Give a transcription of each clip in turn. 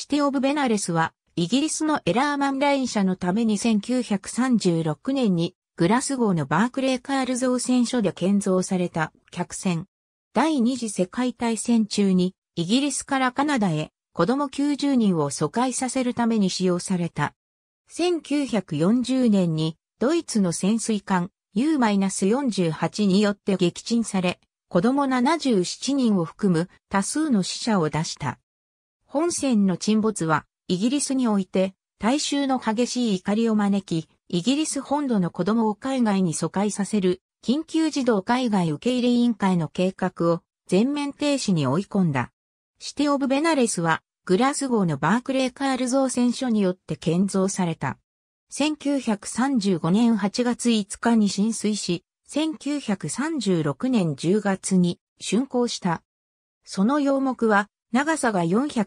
シティオブベナレスは、イギリスのエラーマンライン社のために1936年に、グラスゴーのバークレーカール造船所で建造された客船。第二次世界大戦中に、イギリスからカナダへ子供90人を疎開させるために使用された。1940年にドイツの潜水艦 U-48 によって撃沈され、子供77人を含む多数の死者を出した。本船の沈没は、イギリスにおいて、大衆の激しい怒りを招き、イギリス本土の子供を海外に疎開させる、緊急児童海外受け入れ委員会の計画を全面停止に追い込んだ。シテオブベナレスは、グラスゴーのバークレーカール造船所によって建造された。1935年8月5日に浸水し、1936年10月に竣工した。その要目は長さが486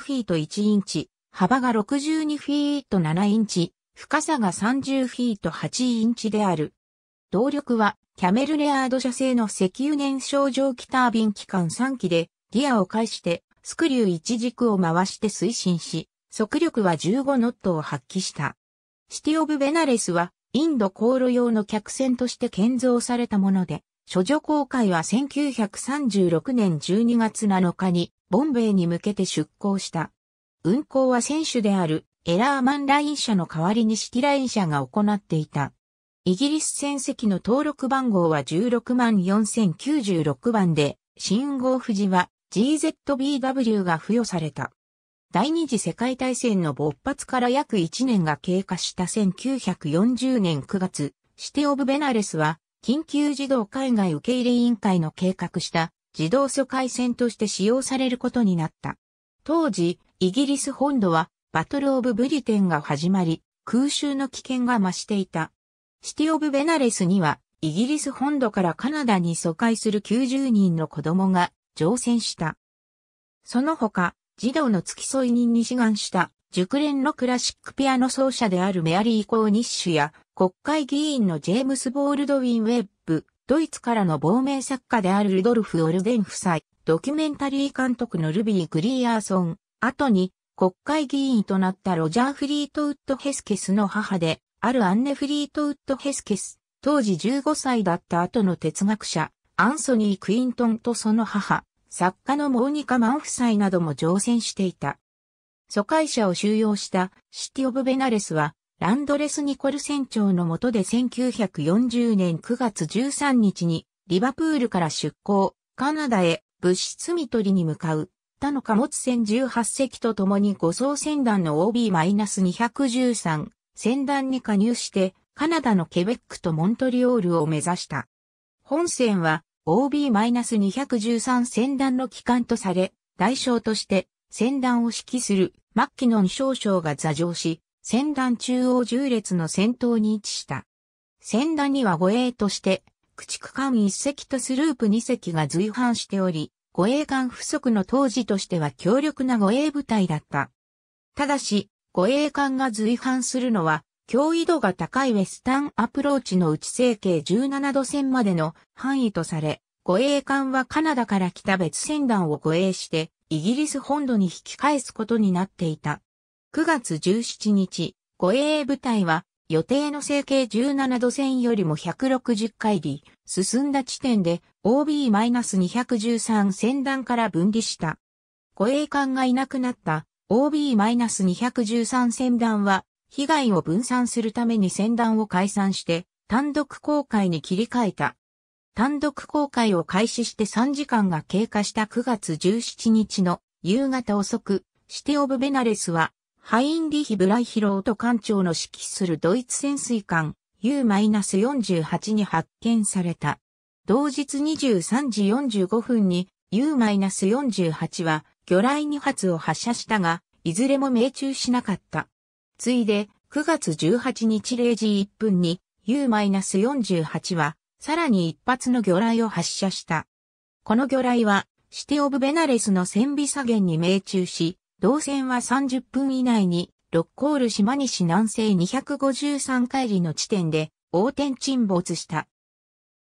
フィート1インチ、幅が62フィート7インチ、深さが30フィート8インチである。動力はキャメルレアード社製の石油燃焼蒸気タービン機関3機で、ギアを介してスクリュー一軸を回して推進し、速力は15ノットを発揮した。シティオブベナレスはインド航路用の客船として建造されたもので、処女公開は1936年12月7日に、ボンベイに向けて出港した。運航は選手であるエラーマンライン社の代わりにシティライン社が行っていた。イギリス船籍の登録番号は16万4096番で、信号富士は GZBW が付与された。第二次世界大戦の勃発から約1年が経過した1940年9月、シテオブベナレスは緊急児童海外受け入れ委員会の計画した児童疎開船として使用されることになった。当時、イギリス本土はバトルオブブリテンが始まり、空襲の危険が増していた。シティオブベナレスには、イギリス本土からカナダに疎開する90人の子供が乗船した。その他、児童の付き添い人に志願した熟練のクラシックピアノ奏者であるメアリー・コーニッシュや、国会議員のジェームス・ボールドウィン・ウェッブ、ドイツからの亡命作家であるルドルフ・オルデン夫妻、ドキュメンタリー監督のルビー・グリーアーソン、後に国会議員となったロジャー・フリートウッド・ヘスケスの母で、あるアンネ・フリートウッド・ヘスケス、当時15歳だった後の哲学者、アンソニー・クイントンとその母、作家のモーニカ・マン夫妻なども乗船していた。疎開者を収容したシティ・オブ・ベナレスは、ランドレス・ニコル船長の下で1940年9月13日に、リバプールから出港、カナダへ物質見取りに向かう、他の貨物船18隻と共に護送船団の OB-213 船団に加入して、カナダのケベックとモントリオールを目指した。本船は OB-213 船団の機関とされ、代償として船団を指揮するマッキノン少将が座上し、戦団中央重列の先頭に位置した。戦団には護衛として、駆逐艦1隻とスループ2隻が随伴しており、護衛艦不足の当時としては強力な護衛部隊だった。ただし、護衛艦が随伴するのは、脅威度が高いウェスタンアプローチの内成形17度線までの範囲とされ、護衛艦はカナダから来た別船団を護衛して、イギリス本土に引き返すことになっていた。9月17日、護衛部隊は予定の整形17度線よりも160回り進んだ地点で OB-213 船団から分離した。護衛艦がいなくなった OB-213 船団は被害を分散するために船団を解散して単独航海に切り替えた。単独公開を開始して3時間が経過した9月17日の夕方遅く、シテ・オブ・ベナレスは、ハインリヒ・ブライヒロート艦長の指揮するドイツ潜水艦 U-48 に発見された。同日23時45分に U-48 は魚雷2発を発射したが、いずれも命中しなかった。ついで、9月18日0時1分に U-48 はさらに一発の魚雷を発射した。この魚雷は、シテオブベナレスの船尾左舷に命中し、動線は30分以内に、ロッコール島西南西253海里の地点で、横転沈没した。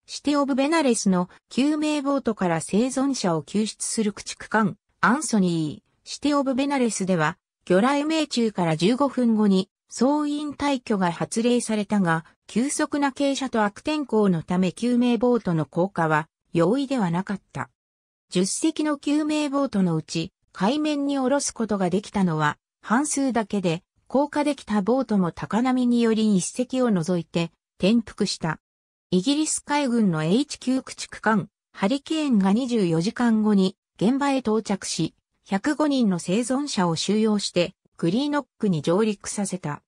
シテオブベナレスの救命ボートから生存者を救出する駆逐艦、アンソニー、シテオブベナレスでは、魚雷命中から15分後に、総員退去が発令されたが、急速な傾斜と悪天候のため救命ボートの降下は容易ではなかった。10隻の救命ボートのうち、海面に下ろすことができたのは、半数だけで、降下できたボートも高波により一隻を除いて、転覆した。イギリス海軍の HQ 駆逐艦、ハリケーンが24時間後に現場へ到着し、105人の生存者を収容してクリーノックに上陸させた。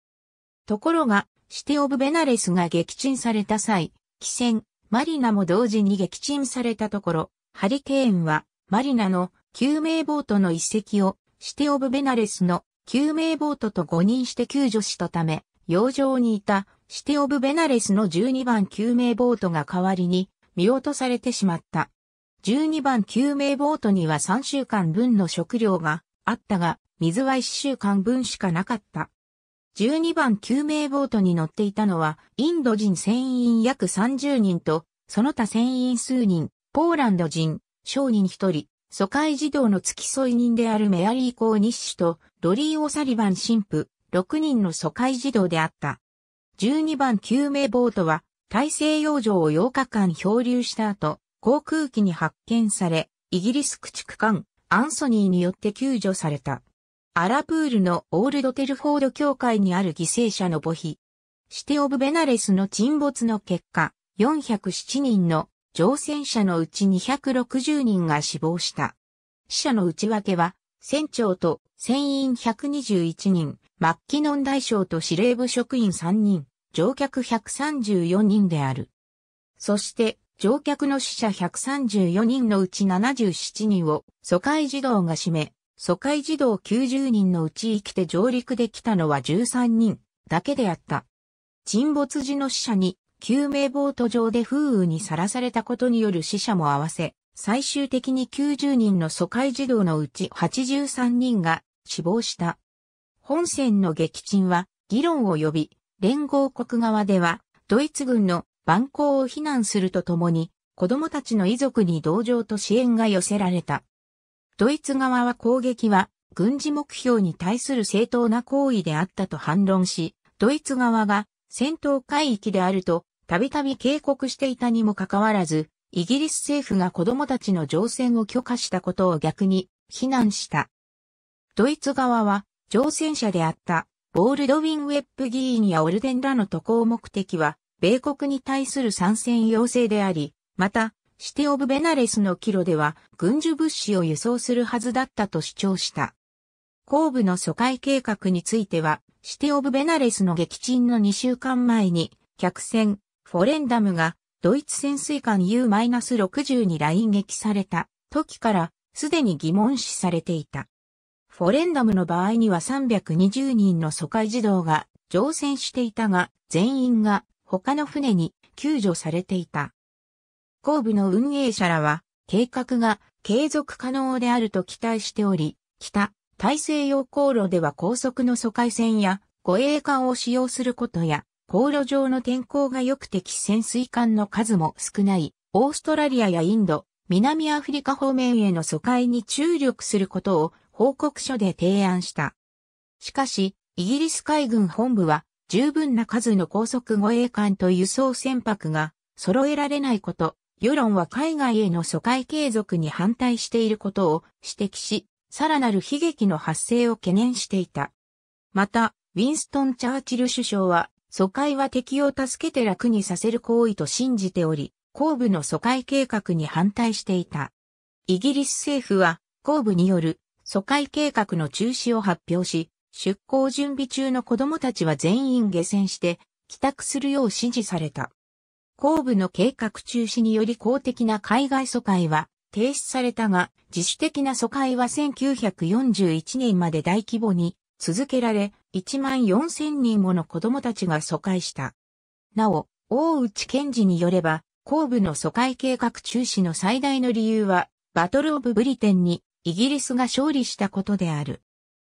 ところが、シテ・オブ・ベナレスが撃沈された際、汽船、マリナも同時に撃沈されたところ、ハリケーンは、マリナの救命ボートの一隻を、シテ・オブ・ベナレスの救命ボートと誤認して救助したため、洋上にいたシテ・オブ・ベナレスの12番救命ボートが代わりに見落とされてしまった。12番救命ボートには3週間分の食料があったが、水は一週間分しかなかった。12番救命ボートに乗っていたのは、インド人船員約30人と、その他船員数人、ポーランド人、商人一人、疎開児童の付き添い人であるメアリー・コーニッシュと、ドリー・オサリバン神父、6人の疎開児童であった。12番救命ボートは、大西洋上を8日間漂流した後、航空機に発見され、イギリス駆逐艦、アンソニーによって救助された。アラプールのオールドテルフォード教会にある犠牲者の墓碑。シテオブベナレスの沈没の結果、407人の乗船者のうち260人が死亡した。死者の内訳は、船長と船員121人、末期の大将と司令部職員3人、乗客134人である。そして、乗客の死者134人のうち77人を疎開児童が占め、疎開児童90人のうち生きて上陸できたのは13人だけであった。沈没時の死者に救命ボート上で風雨にさらされたことによる死者も合わせ、最終的に90人の疎開児童のうち83人が死亡した。本戦の撃沈は議論を呼び、連合国側ではドイツ軍の蛮行を非難するとともに、子供たちの遺族に同情と支援が寄せられた。ドイツ側は攻撃は軍事目標に対する正当な行為であったと反論し、ドイツ側が戦闘海域であるとたびたび警告していたにもかかわらず、イギリス政府が子供たちの乗船を許可したことを逆に非難した。ドイツ側は乗船者であったボールドウィン・ウェップ議員やオルデンらの渡航目的は米国に対する参戦要請であり、またシテオブベナレスのキロでは軍需物資を輸送するはずだったと主張した。後部の疎開計画については、シテオブベナレスの撃沈の2週間前に、客船、フォレンダムが、ドイツ潜水艦 U-60 に来撃された時から、すでに疑問視されていた。フォレンダムの場合には320人の疎開児童が乗船していたが、全員が他の船に救助されていた。工部の運営者らは、計画が継続可能であると期待しており、北、大西洋航路では高速の疎開船や護衛艦を使用することや、航路上の天候が良くて潜水艦の数も少ない、オーストラリアやインド、南アフリカ方面への疎開に注力することを報告書で提案した。しかし、イギリス海軍本部は十分な数の高速護衛艦と輸送船舶が揃えられないこと、世論は海外への疎開継続に反対していることを指摘し、さらなる悲劇の発生を懸念していた。また、ウィンストン・チャーチル首相は、疎開は敵を助けて楽にさせる行為と信じており、後部の疎開計画に反対していた。イギリス政府は、後部による疎開計画の中止を発表し、出港準備中の子供たちは全員下船して帰宅するよう指示された。後部の計画中止により公的な海外疎開は停止されたが、自主的な疎開は1941年まで大規模に続けられ、1万4000人もの子供たちが疎開した。なお、大内健治によれば、後部の疎開計画中止の最大の理由は、バトル・オブ・ブリテンにイギリスが勝利したことである。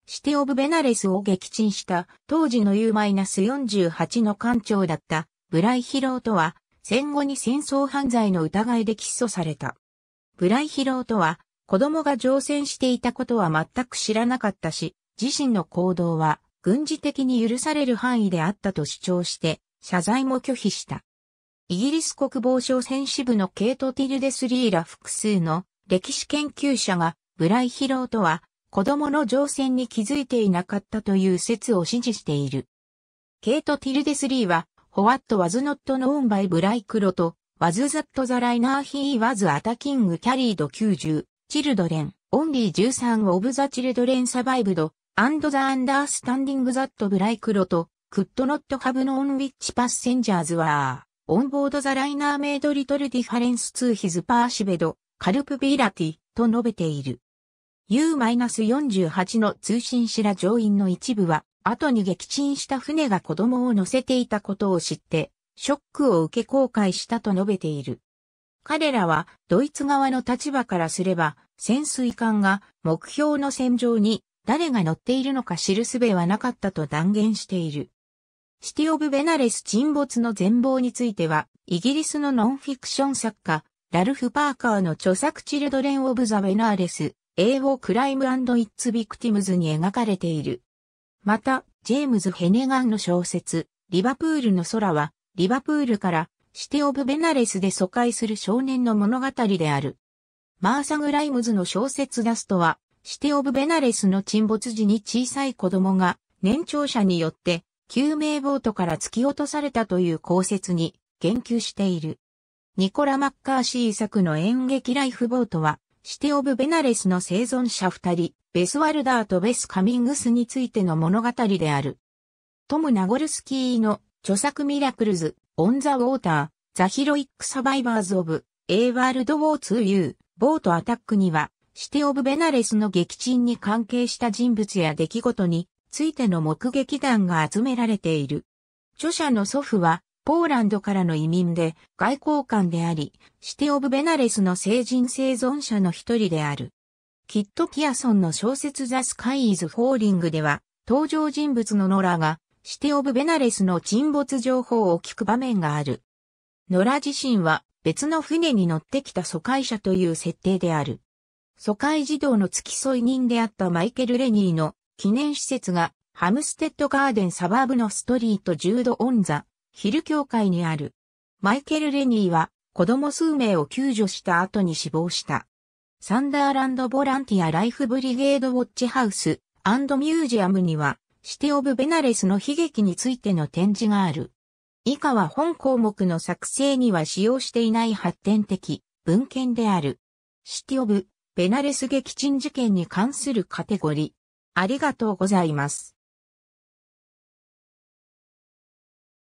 シテ・オブ・ベナレスを撃沈した当時の U-48 の艦長だったブライヒローとは戦後に戦争犯罪の疑いで起訴された。ブライヒローとは、子供が乗船していたことは全く知らなかったし、自身の行動は軍事的に許される範囲であったと主張して、謝罪も拒否した。イギリス国防省戦士部のケイト・ティルデスリーら複数の歴史研究者が、ブライヒローとは、子供の乗船に気づいていなかったという説を支持している。ケイト・ティルデスリーは、What was not known by Blake Lot was that the liner he was attacking carried 90 children, only 13 of the children survived, and the understanding that Blake Lot could not have known which passengers were on board the liner made little difference to his perceived culpability と述べている。U-48 の通信シラ乗員の一部は後に撃沈した船が子供を乗せていたことを知って、ショックを受け後悔したと述べている。彼らはドイツ側の立場からすれば、潜水艦が目標の戦場に誰が乗っているのか知る術はなかったと断言している。シティ・オブ・ベナレス沈没の全貌については、イギリスのノンフィクション作家、ラルフ・パーカーの著作チルドレン・オブ・ザ・ベナーレス、英語クライム・イッツ・ビクティムズに描かれている。また、ジェームズ・ヘネガンの小説、リバプールの空は、リバプールからシティ・オブ・ベナレスで疎開する少年の物語である。マーサグ・ライムズの小説ダストは、シティ・オブ・ベナレスの沈没時に小さい子供が年長者によって救命ボートから突き落とされたという考説に言及している。ニコラ・マッカーシー作の演劇ライフボートは、シティ・オブ・ベナレスの生存者二人、ベスワルダーとベス・カミングスについての物語である。トム・ナゴルスキーの著作ミラクルズ、オン・ザ・ウォーター、ザ・ヒロイック・サバイバーズ・オブ、A ワールド・ウォーツ・ユー、ボート・アタックには、シテ・オブ・ベナレスの撃沈に関係した人物や出来事についての目撃談が集められている。著者の祖父は、ポーランドからの移民で外交官であり、シテ・オブ・ベナレスの成人生存者の一人である。キット・キアソンの小説ザ・スカイ・イズ・フォーリングでは、登場人物のノラが、シティ・オブ・ベナレスの沈没情報を聞く場面がある。ノラ自身は、別の船に乗ってきた疎開者という設定である。疎開児童の付き添い人であったマイケル・レニーの記念施設がハムステッドガーデンサバーブのストリートュー度オンザヒル教会にある。マイケル・レニーは子供数名を救助した後に死亡した。サンダーランドボランティアライフブリゲードウォッチハウスミュージアムには、シティオブベナレスの悲劇についての展示がある。以下は本項目の作成には使用していない発展的文献である。シティオブベナレス撃沈事件に関するカテゴリー。ありがとうございます。